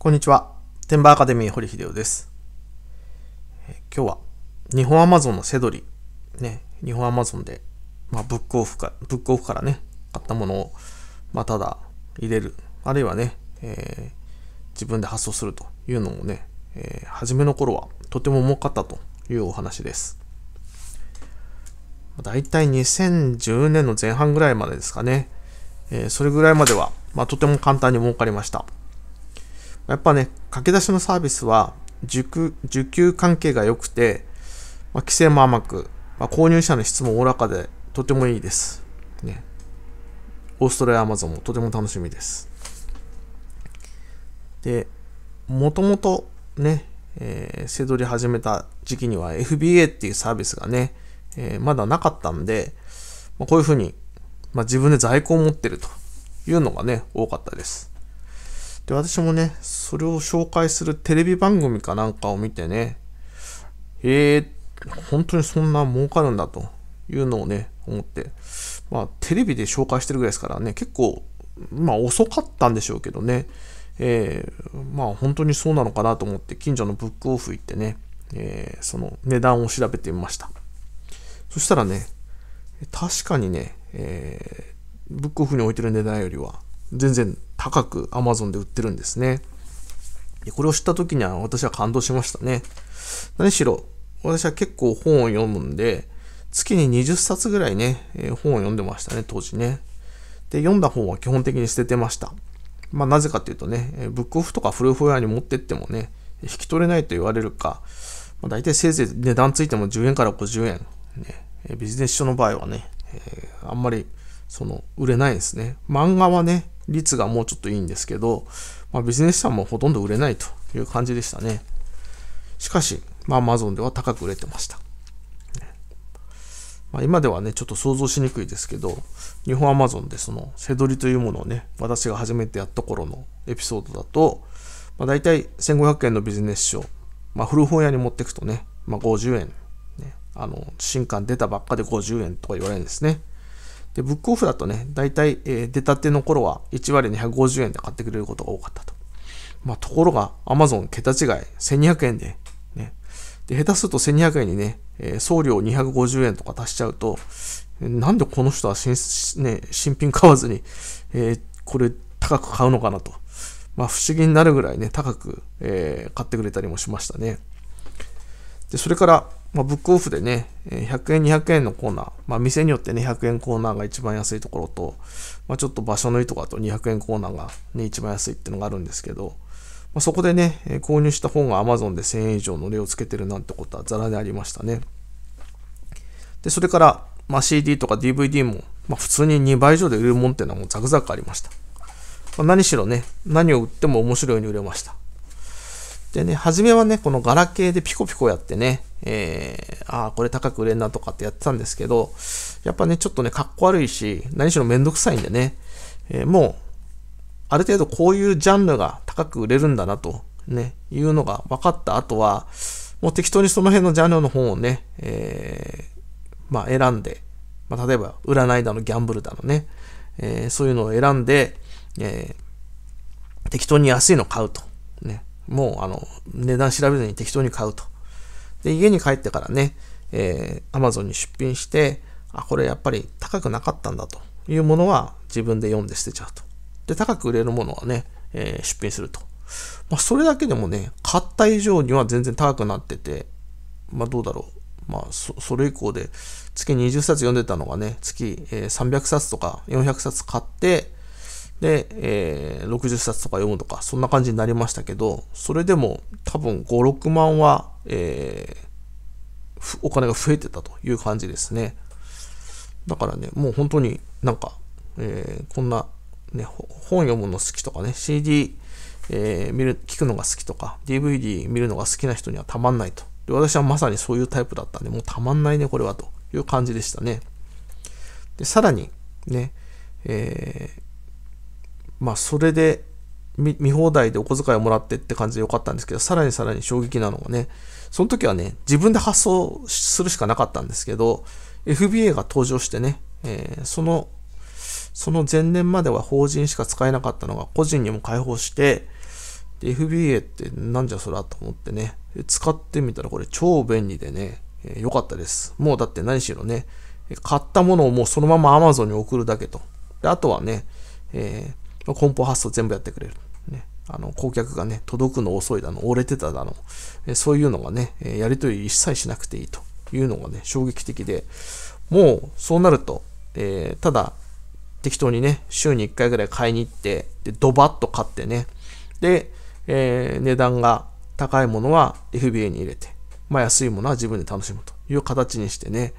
こんにちは。テンバーアカデミー堀秀夫です。今日は日本アマゾンのセドリ、ね、日本アマゾンで、まあ、ブックオフか、ブックオフからね、買ったものを、まあ、ただ入れる、あるいはね、えー、自分で発送するというのもね、えー、初めの頃はとても重かったというお話です。だいたい2010年の前半ぐらいまでですかね、えー、それぐらいまでは、まあ、とても簡単に儲かりました。やっぱね、駆け出しのサービスは受給関係が良くて、まあ、規制も甘く、まあ、購入者の質もおおらかでとてもいいです。ね、オーストラリアアマゾンもとても楽しみです。で、もともとね、えー、せどり始めた時期には FBA っていうサービスがね、えー、まだなかったんで、まあ、こういうふうに、まあ、自分で在庫を持ってるというのがね、多かったです。で、私もね、それを紹介するテレビ番組かなんかを見てね、えー、本当にそんな儲かるんだというのをね、思って、まあ、テレビで紹介してるぐらいですからね、結構、まあ、遅かったんでしょうけどね、えー、まあ、本当にそうなのかなと思って、近所のブックオフ行ってね、えー、その値段を調べてみました。そしたらね、確かにね、えー、ブックオフに置いてる値段よりは全然高く Amazon で売ってるんですね。これを知った時には私は感動しましたね。何しろ、私は結構本を読むんで、月に20冊ぐらいね、えー、本を読んでましたね、当時ね。で、読んだ本は基本的に捨ててました。まあ、なぜかというとね、えー、ブックオフとか古本屋に持ってってもね、引き取れないと言われるか、まあ、大体せいぜい値段ついても10円から50円。ね、えー、ビジネス書の場合はね、えあんまりその売れないですね。漫画はね、率がもうちょっといいんですけど、まあ、ビジネスんもほとんど売れないという感じでしたね。しかし、まあ、Amazon では高く売れてました。まあ、今ではね、ちょっと想像しにくいですけど、日本 Amazon でその、せどりというものをね、私が初めてやった頃のエピソードだと、まあ、大体1500円のビジネス書、まあ、古本屋に持っていくとね、まあ、50円、ね、あの、新刊出たばっかで50円とか言われるんですね。で、ブックオフだとね、大体、えー、出たての頃は1割250円で買ってくれることが多かったと。まあ、ところが、アマゾン桁違い、1200円で、ね。で、下手すると1200円にね、えー、送料250円とか足しちゃうと、なんでこの人は新,、ね、新品買わずに、えー、これ高く買うのかなと。まあ、不思議になるぐらいね、高く、えー、買ってくれたりもしましたね。で、それから、まあ、ブックオフでね、100円、200円のコーナー、まあ、店によってね、100円コーナーが一番安いところと、まあ、ちょっと場所のいいところだと200円コーナーが、ね、一番安いっていうのがあるんですけど、まあ、そこでね、購入した本が Amazon で1000円以上の例をつけてるなんてことはザラでありましたね。で、それから、まあ、CD とか DVD も、まあ、普通に2倍以上で売れるもんっていうのはもうザクザクありました。まあ、何しろね、何を売っても面白いように売れました。でね、初めはね、このガラケーでピコピコやってね、えー、ああ、これ高く売れんなとかってやってたんですけど、やっぱね、ちょっとね、かっこ悪いし、何しろめんどくさいんでね、えー、もう、ある程度こういうジャンルが高く売れるんだなと、ね、いうのが分かった後は、もう適当にその辺のジャンルの本をね、えー、まあ選んで、まあ例えば占いだの、ギャンブルだのね、えー、そういうのを選んで、えー、適当に安いの買うと。もうあの値段調べずに適当に買うと。で、家に帰ってからね、えー、Amazon に出品して、あ、これやっぱり高くなかったんだというものは自分で読んで捨てちゃうと。で、高く売れるものはね、えー、出品すると。まあ、それだけでもね、買った以上には全然高くなってて、まあ、どうだろう。まあそ、それ以降で月20冊読んでたのがね、月、えー、300冊とか400冊買って、で、えー、60冊とか読むとか、そんな感じになりましたけど、それでも多分5、6万は、えー、お金が増えてたという感じですね。だからね、もう本当になんか、えー、こんな、ね、本読むの好きとかね、CD、えー、見る、聞くのが好きとか、DVD 見るのが好きな人にはたまんないと。で、私はまさにそういうタイプだったんで、もうたまんないね、これは、という感じでしたね。で、さらに、ね、えーまあ、それで見放題でお小遣いをもらってって感じでよかったんですけど、さらにさらに衝撃なのがね、その時はね、自分で発送するしかなかったんですけど、FBA が登場してね、えー、その、その前年までは法人しか使えなかったのが個人にも開放して、FBA ってなんじゃそらと思ってね、使ってみたらこれ超便利でね、良、えー、かったです。もうだって何しろね、買ったものをもうそのまま Amazon に送るだけと。であとはね、えー梱包発送全部やってくれる。ね、あの、顧客がね、届くの遅いだの、折れてただの、えそういうのがね、やり取り一切しなくていいというのがね、衝撃的で、もうそうなると、えー、ただ、適当にね、週に1回ぐらい買いに行って、で、ドバッと買ってね、で、えー、値段が高いものは FBA に入れて、まあ安いものは自分で楽しむという形にしてね、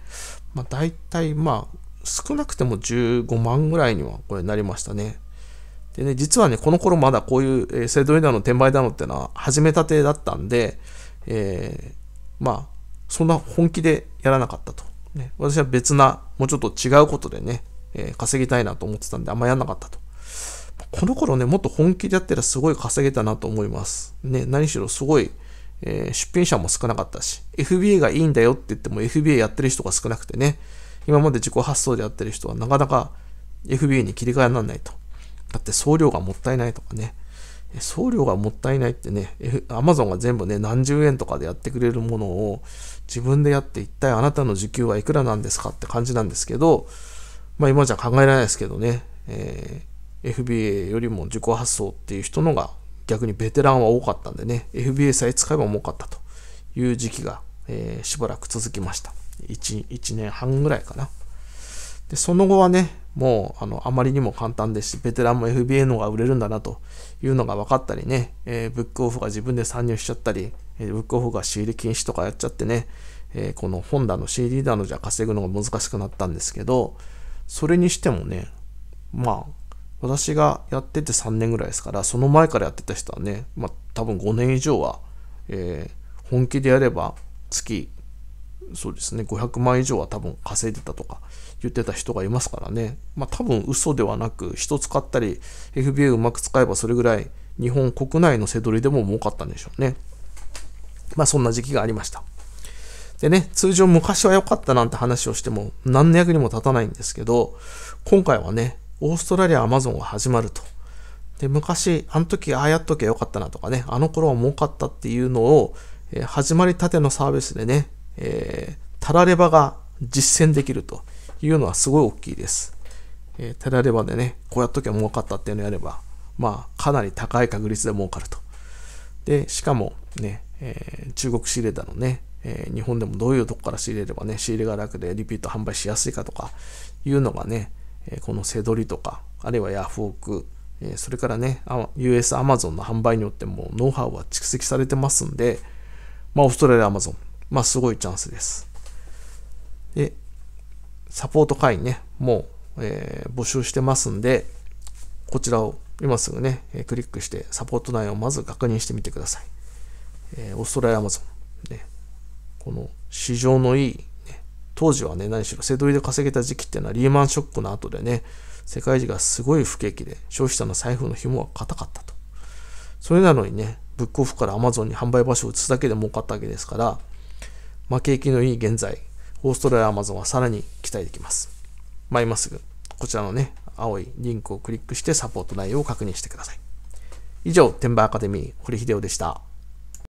まあ大体まあ少なくても15万ぐらいにはこれなりましたね。でね、実はね、この頃まだこういう、えー、セドリダの、転売だのってのは始めたてだったんで、えー、まあ、そんな本気でやらなかったと。ね、私は別な、もうちょっと違うことでね、えー、稼ぎたいなと思ってたんで、あんまやんなかったと。この頃ね、もっと本気でやったらすごい稼げたなと思います。ね、何しろすごい、えー、出品者も少なかったし、FBA がいいんだよって言っても FBA やってる人が少なくてね、今まで自己発想でやってる人はなかなか FBA に切り替えられないと。だって送料がもったいないとかね。送料がもったいないってね、Amazon が全部ね、何十円とかでやってくれるものを自分でやって一体あなたの時給はいくらなんですかって感じなんですけど、まあ今じゃ考えられないですけどね、えー、FBA よりも自己発送っていう人のが逆にベテランは多かったんでね、FBA さえ使えば儲かったという時期が、えー、しばらく続きました。1, 1年半ぐらいかな。で、その後はね、もうあのあまりにも簡単ですし、ベテランも FBA の方が売れるんだなというのが分かったりね、えー、ブックオフが自分で参入しちゃったり、えー、ブックオフが仕入れ禁止とかやっちゃってね、えー、この本棚の CD 棚のじゃ稼ぐのが難しくなったんですけど、それにしてもね、まあ、私がやってて3年ぐらいですから、その前からやってた人はね、まあ、多分5年以上は、えー、本気でやれば月そうですね、500万以上は多分稼いでたとか言ってた人がいますからね、まあ多分嘘ではなく、人使ったり、FBA うまく使えばそれぐらい日本国内のせどりでも儲かったんでしょうね。まあそんな時期がありました。でね、通常昔は良かったなんて話をしても何の役にも立たないんですけど、今回はね、オーストラリア、アマゾンが始まると。で、昔、あの時ああやっときゃよかったなとかね、あの頃は儲かったっていうのを、えー、始まりたてのサービスでね、えー、タラレバが実践できるというのはすごい大きいです。えー、タラレバでね、こうやっときゃ儲かったっていうのをやれば、まあ、かなり高い確率で儲かると。で、しかもね、えー、中国仕入れたのね、えー、日本でもどういうとこから仕入れればね、仕入れが楽でリピート販売しやすいかとかいうのがね、えー、このセドリとか、あるいはヤフオク、えそれからね、US アマゾンの販売によってもノウハウは蓄積されてますんで、まあ、オーストラリアアマゾン、まあすごいチャンスです。で、サポート会員ね、もう、えー、募集してますんで、こちらを今すぐね、えー、クリックしてサポート内容をまず確認してみてください。えー、オーストラリアアマゾン、ね、この市場のいい、ね、当時はね、何しろ、セドリで稼げた時期っていうのはリーマンショックの後でね、世界中がすごい不景気で、消費者の財布の紐は硬かったと。それなのにね、ブックオフから Amazon に販売場所を移すだけで儲かったわけですから、負け気きのいい現在、オーストラリアアマゾンはさらに期待できます。まあ、今すぐ、こちらのね、青いリンクをクリックしてサポート内容を確認してください。以上、天馬アカデミー、堀秀夫でした。